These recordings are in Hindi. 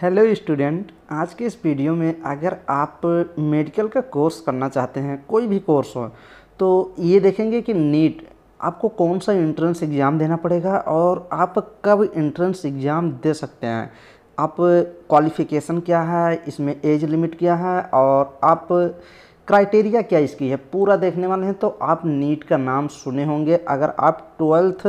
हेलो स्टूडेंट आज के इस वीडियो में अगर आप मेडिकल का कोर्स करना चाहते हैं कोई भी कोर्स हो तो ये देखेंगे कि नीट आपको कौन सा इंट्रेंस एग्ज़ाम देना पड़ेगा और आप कब इंट्रेंस एग्ज़ाम दे सकते हैं आप क्वालिफ़िकेशन क्या है इसमें एज लिमिट क्या है और आप क्राइटेरिया क्या इसकी है पूरा देखने वाले हैं तो आप नीट का नाम सुने होंगे अगर आप ट्वेल्थ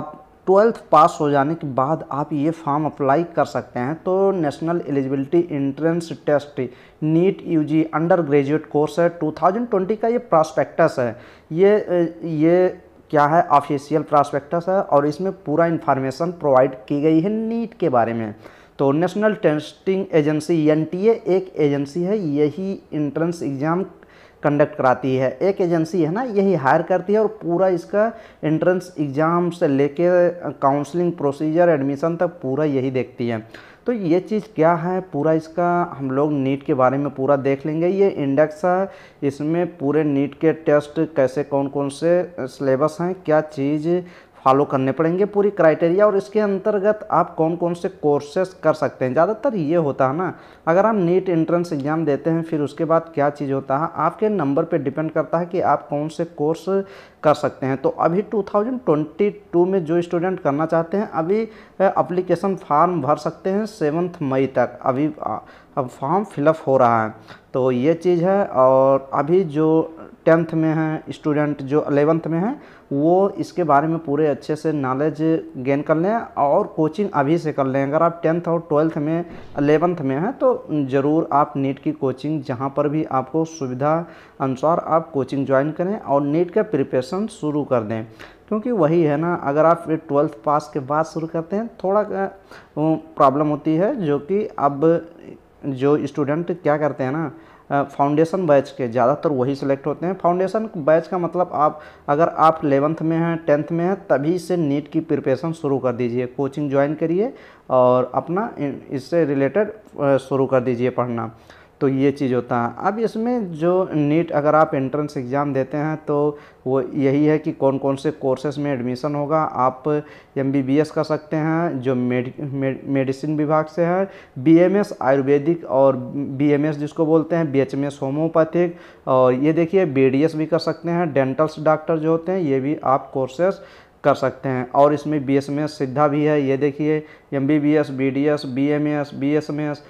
आप ट्वेल्थ पास हो जाने के बाद आप ये फॉर्म अप्लाई कर सकते हैं तो national eligibility entrance test NEET UG under graduate course है 2020 का ये प्रॉस्पेक्टस है ये ये क्या है ऑफिशियल प्रॉस्पेक्टस है और इसमें पूरा इन्फॉर्मेशन प्रोवाइड की गई है नीट के बारे में तो नेशनल टेस्टिंग एजेंसी एन एक एजेंसी है यही इंट्रेंस एग्ज़ाम कंडक्ट कराती है एक एजेंसी है ना यही हायर करती है और पूरा इसका एंट्रेंस एग्ज़ाम से लेके काउंसलिंग प्रोसीजर एडमिशन तक पूरा यही देखती है तो ये चीज़ क्या है पूरा इसका हम लोग नीट के बारे में पूरा देख लेंगे ये इंडेक्स है इसमें पूरे नीट के टेस्ट कैसे कौन कौन से सिलेबस हैं क्या चीज़ फॉलो करने पड़ेंगे पूरी क्राइटेरिया और इसके अंतर्गत आप कौन कौन से कोर्सेस कर सकते हैं ज़्यादातर ये होता है ना अगर आप नीट एंट्रेंस एग्ज़ाम देते हैं फिर उसके बाद क्या चीज़ होता है आपके नंबर पे डिपेंड करता है कि आप कौन से कोर्स कर सकते हैं तो अभी 2022 में जो स्टूडेंट करना चाहते हैं अभी अप्लीकेशन फार्म भर सकते हैं सेवन्थ मई तक अभी अब फॉर्म फिलअप हो रहा है तो ये चीज़ है और अभी जो टेंथ में हैं स्टूडेंट जो अलेवेंथ में हैं वो इसके बारे में पूरे अच्छे से नॉलेज गेन कर लें और कोचिंग अभी से कर लें अगर आप टेंथ और ट्वेल्थ में अलेवेंथ में हैं तो ज़रूर आप नीट की कोचिंग जहां पर भी आपको सुविधा अनुसार आप कोचिंग ज्वाइन करें और नीट का प्रिपरेशन शुरू कर दें क्योंकि वही है ना अगर आप ट्वेल्थ पास के बाद शुरू करते हैं थोड़ा प्रॉब्लम होती है जो कि अब जो स्टूडेंट क्या करते हैं ना फाउंडेशन बैच के ज़्यादातर वही सिलेक्ट होते हैं फाउंडेशन बैच का मतलब आप अगर आप एलेवंथ में हैं टेंथ में हैं तभी से नीट की प्रिपरेशन शुरू कर दीजिए कोचिंग ज्वाइन करिए और अपना इससे रिलेटेड शुरू कर दीजिए पढ़ना तो ये चीज़ होता है अब इसमें जो नीट अगर आप एंट्रेंस एग्ज़ाम देते हैं तो वो यही है कि कौन कौन से कोर्सेज़ में एडमिशन होगा आप एम बी बी एस कर सकते हैं जो मेड, मेड, मेडिसिन विभाग से है बी एम एस आयुर्वेदिक और बी एम एस जिसको बोलते हैं B H M S homoeopathic और ये देखिए बी डी एस भी कर सकते हैं डेंटल्स डॉक्टर जो होते हैं ये भी आप कोर्सेस कर सकते हैं और इसमें बी एस एम एस सिद्धा भी है ये देखिए M B B S B D S B M S B S M S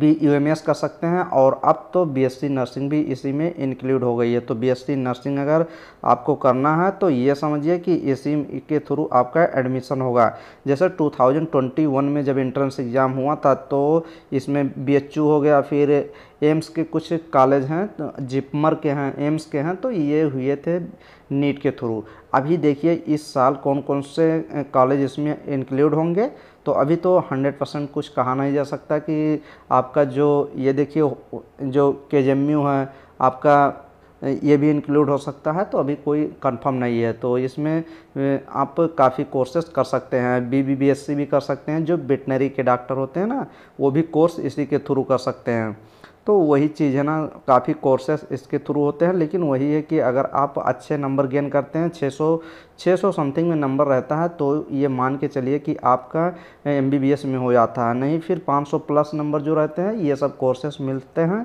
B U कर सकते हैं और अब तो बीएससी नर्सिंग भी इसी में इंक्लूड हो गई है तो बीएससी नर्सिंग अगर आपको करना है तो ये समझिए कि इसी के थ्रू आपका एडमिशन होगा जैसे 2021 में जब इंट्रेंस एग्ज़ाम हुआ था तो इसमें बीएचयू हो गया फिर एम्स के कुछ कॉलेज हैं जिपमर तो के हैं एम्स के हैं तो ये हुए थे नीट के थ्रू अभी देखिए इस साल कौन कौन से कॉलेज इसमें इंक्लूड होंगे तो अभी तो 100 परसेंट कुछ कहा नहीं जा सकता कि आपका जो ये देखिए जो के है आपका ये भी इंक्लूड हो सकता है तो अभी कोई कंफर्म नहीं है तो इसमें आप काफ़ी कोर्सेस कर सकते हैं B B B S C भी कर सकते हैं जो वेटनरी के डॉक्टर होते हैं ना वो भी कोर्स इसी के थ्रू कर सकते हैं तो वही चीज़ है ना काफ़ी कोर्सेस इसके थ्रू होते हैं लेकिन वही है कि अगर आप अच्छे नंबर गेन करते हैं 600 600 समथिंग में नंबर रहता है तो ये मान के चलिए कि आपका एम में हो जाता है नहीं फिर 500 प्लस नंबर जो रहते हैं ये सब कोर्सेस मिलते हैं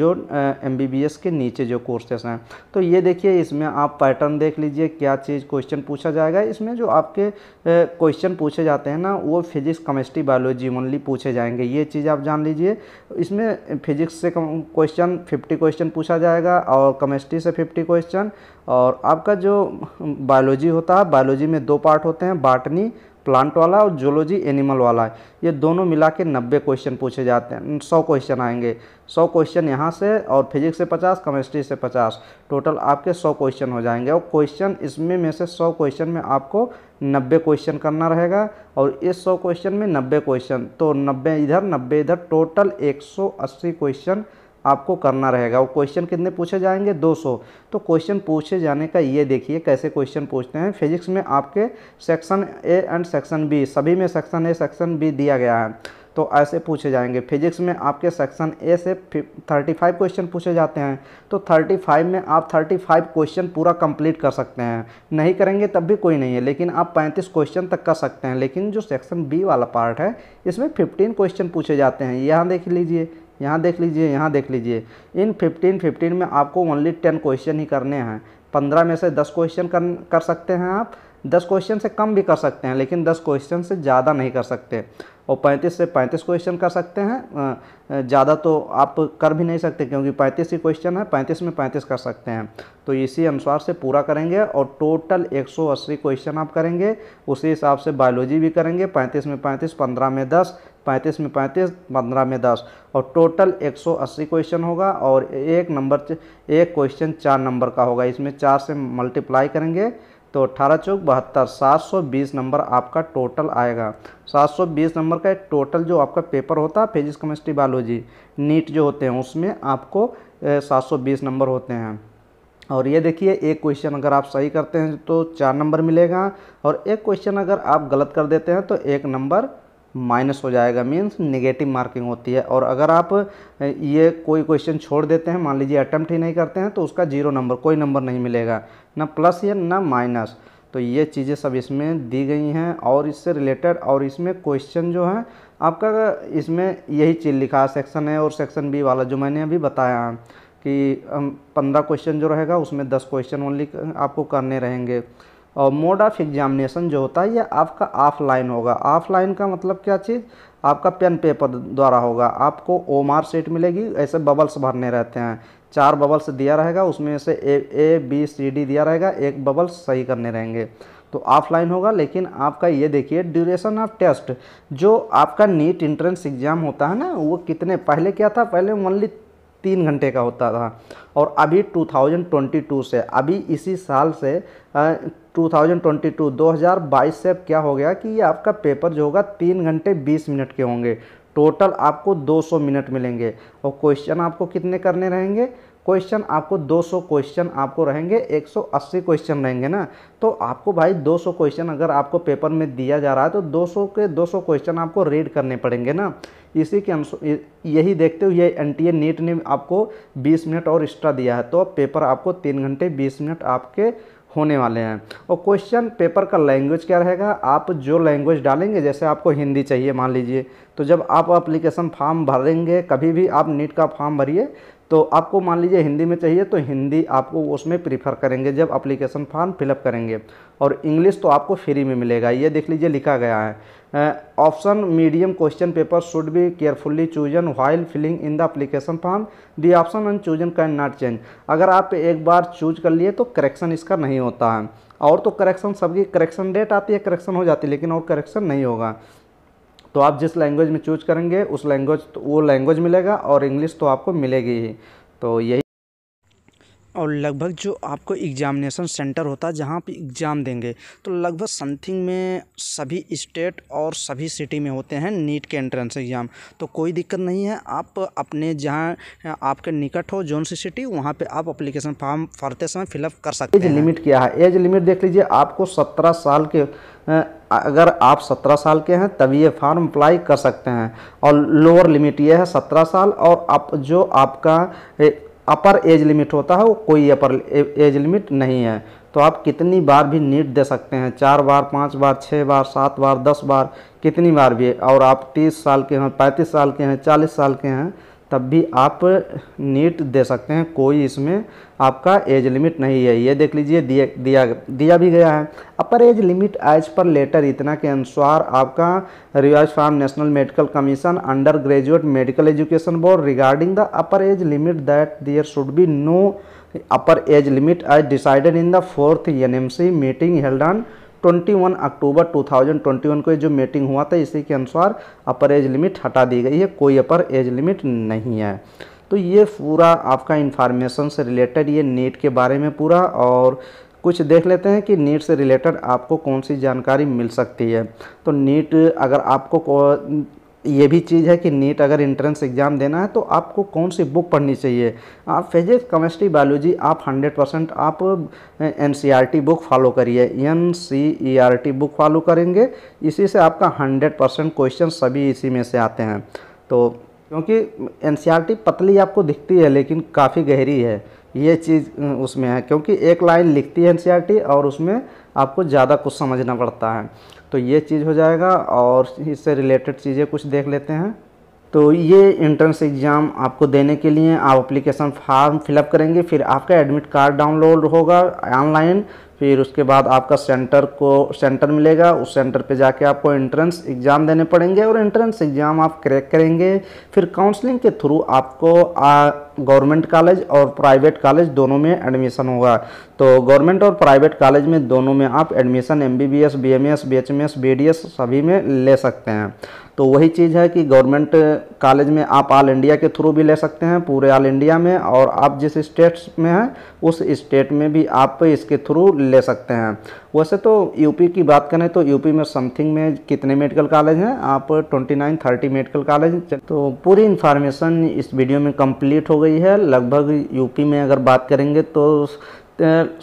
जो एम के नीचे जो कोर्सेस हैं तो ये देखिए इसमें आप पैटर्न देख लीजिए क्या चीज़ क्वेश्चन पूछा जाएगा इसमें जो आपके क्वेश्चन पूछे जाते हैं ना वो फिजिक्स केमिस्ट्री बायोलॉजी ओनली पूछे जाएंगे ये चीज़ आप जान लीजिए इसमें फिजिक्स से क्वेश्चन 50 क्वेश्चन पूछा जाएगा और केमिस्ट्री से 50 क्वेश्चन और आपका जो बायोलॉजी होता है बायोलॉजी में दो पार्ट होते हैं बाटनी प्लांट वाला और जोलॉजी एनिमल वाला है ये दोनों मिला के नब्बे क्वेश्चन पूछे जाते हैं सौ क्वेश्चन आएंगे सौ क्वेश्चन यहाँ से और फिजिक्स से पचास केमिस्ट्री से पचास टोटल आपके सौ क्वेश्चन हो जाएंगे और क्वेश्चन इसमें में से सौ क्वेश्चन में आपको नब्बे क्वेश्चन करना रहेगा और इस सौ क्वेश्चन में नब्बे क्वेश्चन तो नब्बे इधर नब्बे इधर टोटल एक सौ अस्सी क्वेश्चन आपको करना रहेगा और क्वेश्चन कितने पूछे जाएंगे 200 तो क्वेश्चन पूछे जाने का ये देखिए कैसे क्वेश्चन पूछते हैं फिजिक्स में आपके section A and section B सभी में सेक्शन ए सेक्शन बी दिया गया है तो ऐसे पूछे जाएंगे फिजिक्स में आपके सेक्शन ए से 35 क्वेश्चन पूछे जाते हैं तो 35 में आप 35 क्वेश्चन पूरा कंप्लीट कर सकते हैं नहीं करेंगे तब भी कोई नहीं है लेकिन आप 35 क्वेश्चन तक कर सकते हैं लेकिन जो सेक्शन बी वाला पार्ट है इसमें 15 क्वेश्चन पूछे जाते हैं यहाँ देख लीजिए यहाँ देख लीजिए यहाँ देख लीजिए इन फिफ्टीन फिफ्टीन में आपको ओनली टेन क्वेश्चन ही करने हैं पंद्रह में से दस क्वेश्चन कर कर सकते हैं आप दस क्वेश्चन से कम भी कर सकते हैं लेकिन दस क्वेश्चन से ज़्यादा नहीं कर सकते और पैंतीस से पैंतीस क्वेश्चन कर सकते हैं ज़्यादा तो आप कर भी नहीं सकते क्योंकि पैंतीस ही क्वेश्चन है पैंतीस में पैंतीस कर सकते हैं तो इसी अनुसार से पूरा करेंगे और टोटल 180 क्वेश्चन आप करेंगे उसी हिसाब से बायोलॉजी भी करेंगे पैंतीस में पैंतीस पंद्रह में दस पैंतीस में पैंतीस पंद्रह में दस और टोटल 180 क्वेश्चन होगा और एक नंबर एक क्वेश्चन चार नंबर का होगा इसमें चार से मल्टीप्लाई करेंगे तो अट्ठारह चौक बहत्तर सात सौ बीस नंबर आपका टोटल आएगा सात सौ बीस नंबर का टोटल जो आपका पेपर होता है फिजिक्स केमिस्ट्री बायोलॉजी नीट जो होते हैं उसमें आपको सात सौ बीस नंबर होते हैं और ये देखिए एक क्वेश्चन अगर आप सही करते हैं तो चार नंबर मिलेगा और एक क्वेश्चन अगर आप गलत कर देते हैं तो एक नंबर माइनस हो जाएगा मीन्स निगेटिव मार्किंग होती है और अगर आप ये कोई क्वेश्चन छोड़ देते हैं मान लीजिए अटैम्प्ट ही नहीं करते हैं तो उसका जीरो नंबर कोई नंबर नहीं मिलेगा ना प्लस या ना माइनस तो ये चीज़ें सब इसमें दी गई हैं और इससे रिलेटेड और इसमें क्वेश्चन जो है आपका इसमें यही चीज़ लिखा सेक्शन है और सेक्शन बी वाला जो मैंने अभी बताया कि पंद्रह क्वेश्चन जो रहेगा उसमें दस क्वेश्चन ओनली आपको करने रहेंगे और मोड ऑफ एग्जामिनेशन जो होता है ये आपका ऑफलाइन होगा ऑफलाइन का मतलब क्या चीज़ आपका पेन पेपर द्वारा होगा आपको ओ सीट मिलेगी ऐसे बबल्स भरने रहते हैं चार बबल्स दिया रहेगा उसमें से ए ए बी सी डी दिया रहेगा एक बबल्स सही करने रहेंगे तो ऑफलाइन होगा लेकिन आपका ये देखिए ड्यूरेशन ऑफ टेस्ट जो आपका नीट इंट्रेंस एग्ज़ाम होता है ना वो कितने पहले क्या था पहले ओनली तीन घंटे का होता था और अभी 2022 से अभी इसी साल से 2022 2022 से अब क्या हो गया कि ये आपका पेपर जो होगा तीन घंटे बीस मिनट के होंगे टोटल आपको 200 मिनट मिलेंगे और क्वेश्चन आपको कितने करने रहेंगे क्वेश्चन आपको 200 क्वेश्चन आपको रहेंगे 180 क्वेश्चन रहेंगे ना तो आपको भाई 200 क्वेश्चन अगर आपको पेपर में दिया जा रहा है तो 200 के 200 क्वेश्चन आपको रीड करने पड़ेंगे ना इसी के अनुसार यही देखते हुए एन टी नीट ने आपको 20 मिनट और एक्स्ट्रा दिया है तो पेपर आपको तीन घंटे बीस मिनट आपके होने वाले हैं और क्वेश्चन पेपर का लैंग्वेज क्या रहेगा आप जो लैंग्वेज डालेंगे जैसे आपको हिंदी चाहिए मान लीजिए तो जब आप अप्लीकेशन फॉर्म भरेंगे कभी भी आप नीट का फॉर्म भरिए तो आपको मान लीजिए हिंदी में चाहिए तो हिंदी आपको उसमें प्रीफर करेंगे जब अप्लीकेशन फॉर्म फिलअप करेंगे और इंग्लिश तो आपको फ्री में मिलेगा ये देख लीजिए लिखा गया है option medium question paper should be carefully chosen while filling in the application form the option and chosen cannot change अगर आप एक बार चूज कर लिए तो करेक्शन इसका नहीं होता है और तो करेक्शन सबकी करेक्शन डेट आती है करेक्शन हो जाती है लेकिन और करेक्शन नहीं होगा तो आप जिस लैंग्वेज में चूज करेंगे उस लैंग्वेज तो वो लैंग्वेज मिलेगा और इंग्लिश तो आपको मिलेगी ही तो यही और लगभग जो आपको एग्जामिनेशन सेंटर होता है जहाँ पे एग्ज़ाम देंगे तो लगभग समथिंग में सभी स्टेट और सभी सिटी में होते हैं नीट के एंट्रेंस एग्ज़ाम तो कोई दिक्कत नहीं है आप अपने जहाँ आपके निकट हो जोन सी सिटी वहाँ पे आप अप्लीकेशन फॉर्म भरते समय फिलअप कर सकते हैं लिमिट क्या है एज लिमिट देख लीजिए आपको सत्रह साल के अगर आप सत्रह साल के हैं तभी ये फार्म अप्लाई कर सकते हैं और लोअर लिमिट ये है सत्रह साल और आप जो आपका अपर एज लिमिट होता है वो कोई अपर एज लिमिट नहीं है तो आप कितनी बार भी नीट दे सकते हैं चार बार पाँच बार छः बार सात बार दस बार कितनी बार भी और आप तीस साल के हैं पैंतीस साल के हैं चालीस साल के हैं तब भी आप नीट दे सकते हैं कोई इसमें आपका एज लिमिट नहीं है ये देख लीजिए दिया दिया भी गया है अपर एज लिमिट एज पर लेटर इतना के अनुसार आपका revise form national medical commission under graduate medical education board regarding the upper age limit that there should be no upper age limit as decided in the fourth N meeting held on 21 October 2021 को जो मीटिंग हुआ था इसी के अनुसार अपर एज लिमिट हटा दी गई है कोई अपर एज लिमिट नहीं है तो ये पूरा आपका इन्फॉर्मेशन से रिलेटेड ये नीट के बारे में पूरा और कुछ देख लेते हैं कि नीट से रिलेटेड आपको कौन सी जानकारी मिल सकती है तो नीट अगर आपको ये भी चीज़ है कि नीट अगर इंट्रेंस एग्ज़ाम देना है तो आपको कौन सी बुक पढ़नी चाहिए आप फिजिक्स केमिस्ट्री बायोलॉजी आप 100 परसेंट आप एन बुक फॉलो करिए एन सी बुक फॉलो करेंगे इसी से आपका 100 परसेंट क्वेश्चन सभी इसी में से आते हैं तो क्योंकि एन e पतली आपको दिखती है लेकिन काफ़ी गहरी है ये चीज़ उसमें है क्योंकि एक लाइन लिखती है एन e और उसमें आपको ज़्यादा कुछ समझना पड़ता है तो ये चीज़ हो जाएगा और इससे रिलेटेड चीज़ें कुछ देख लेते हैं तो ये इंट्रेंस एग्ज़ाम आपको देने के लिए आप अप्लीकेशन फार्म फिलअप करेंगे फिर आपका एडमिट कार्ड डाउनलोड होगा ऑनलाइन फिर उसके बाद आपका सेंटर को सेंटर मिलेगा उस सेंटर पे जाके आपको एंट्रेंस एग्ज़ाम देने पड़ेंगे और एंट्रेंस एग्ज़ाम आप क्रैक करेंगे फिर काउंसलिंग के थ्रू आपको गवर्नमेंट कॉलेज और प्राइवेट कॉलेज दोनों में एडमिशन होगा तो गवर्नमेंट और प्राइवेट कॉलेज में दोनों में आप admission M B B S B M S B H M S B D S सभी में ले सकते हैं तो वही चीज़ है कि गवर्नमेंट कॉलेज में आप ऑल इंडिया के थ्रू भी ले सकते हैं पूरे ऑल इंडिया में और आप जिस स्टेट्स में हैं उस स्टेट में भी आप इसके थ्रू ले सकते हैं वैसे तो यूपी की बात करें तो यूपी में समथिंग में कितने मेडिकल कॉलेज हैं आप 29 30 मेडिकल कॉलेज तो पूरी इन्फॉर्मेशन इस वीडियो में कंप्लीट हो गई है लगभग यूपी में अगर बात करेंगे तो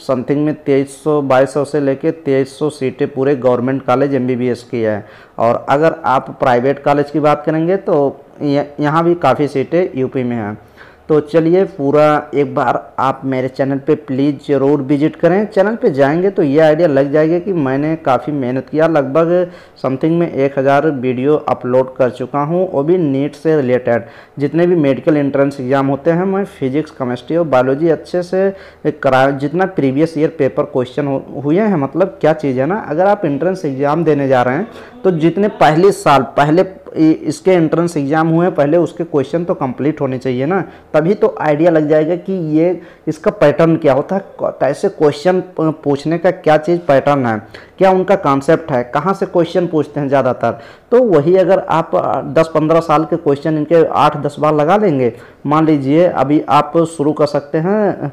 समथिंग में तेईस सौ बाईस सौ से लेके तेईस सौ सीटें पूरे गवर्नमेंट कॉलेज एम की है और अगर आप प्राइवेट कॉलेज की बात करेंगे तो यहाँ भी काफ़ी सीटें यूपी में हैं तो चलिए पूरा एक बार आप मेरे चैनल पे प्लीज़ ज़रूर विजिट करें चैनल पे जाएंगे तो ये आइडिया लग जाएगा कि मैंने काफ़ी मेहनत किया लगभग समथिंग में एक हज़ार वीडियो अपलोड कर चुका हूँ वो भी नीट से रिलेटेड जितने भी मेडिकल एंट्रेंस एग्ज़ाम होते हैं मैं फिजिक्स केमिस्ट्री और बायोलॉजी अच्छे से करा जितना प्रीवियस ईयर पेपर क्वेश्चन हुए हैं मतलब क्या चीज़ है ना अगर आप इंट्रेंस एग्ज़ाम देने जा रहे हैं तो जितने पहले साल पहले इसके एंट्रेंस एग्ज़ाम हुए पहले उसके क्वेश्चन तो कंप्लीट होने चाहिए ना तभी तो आइडिया लग जाएगा कि ये इसका पैटर्न क्या होता है कैसे तो क्वेश्चन पूछने का क्या चीज़ पैटर्न है क्या उनका कॉन्सेप्ट है कहाँ से क्वेश्चन पूछते हैं ज़्यादातर तो वही अगर आप 10-15 साल के क्वेश्चन इनके 8-10 बार लगा लेंगे मान लीजिए अभी आप शुरू कर सकते हैं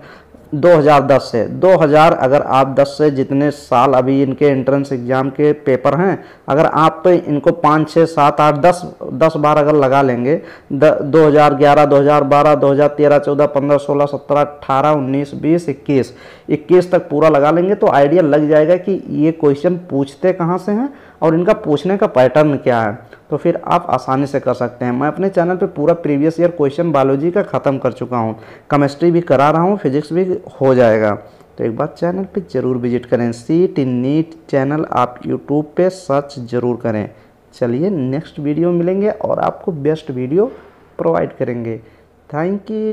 2010 से 2000 अगर आप 10 से जितने साल अभी इनके एंट्रेंस एग्ज़ाम के पेपर हैं अगर आप तो इनको पाँच छः सात आठ दस दस बार अगर लगा लेंगे दो हज़ार ग्यारह दो हज़ार बारह दो हज़ार तेरह चौदह पंद्रह सोलह सत्रह अट्ठारह उन्नीस बीस इक्कीस इक्कीस तक पूरा लगा लेंगे तो आइडिया लग जाएगा कि ये क्वेश्चन पूछते कहाँ से हैं और इनका पूछने का पैटर्न क्या है तो फिर आप आसानी से कर सकते हैं मैं अपने चैनल पे पूरा प्रीवियस ईयर क्वेश्चन बायोलॉजी का ख़त्म कर चुका हूँ केमिस्ट्री भी करा रहा हूँ फिजिक्स भी हो जाएगा तो एक बार चैनल पे ज़रूर विजिट करें सी टी नीट चैनल आप यूट्यूब पे सर्च ज़रूर करें चलिए नेक्स्ट वीडियो मिलेंगे और आपको बेस्ट वीडियो प्रोवाइड करेंगे थैंक यू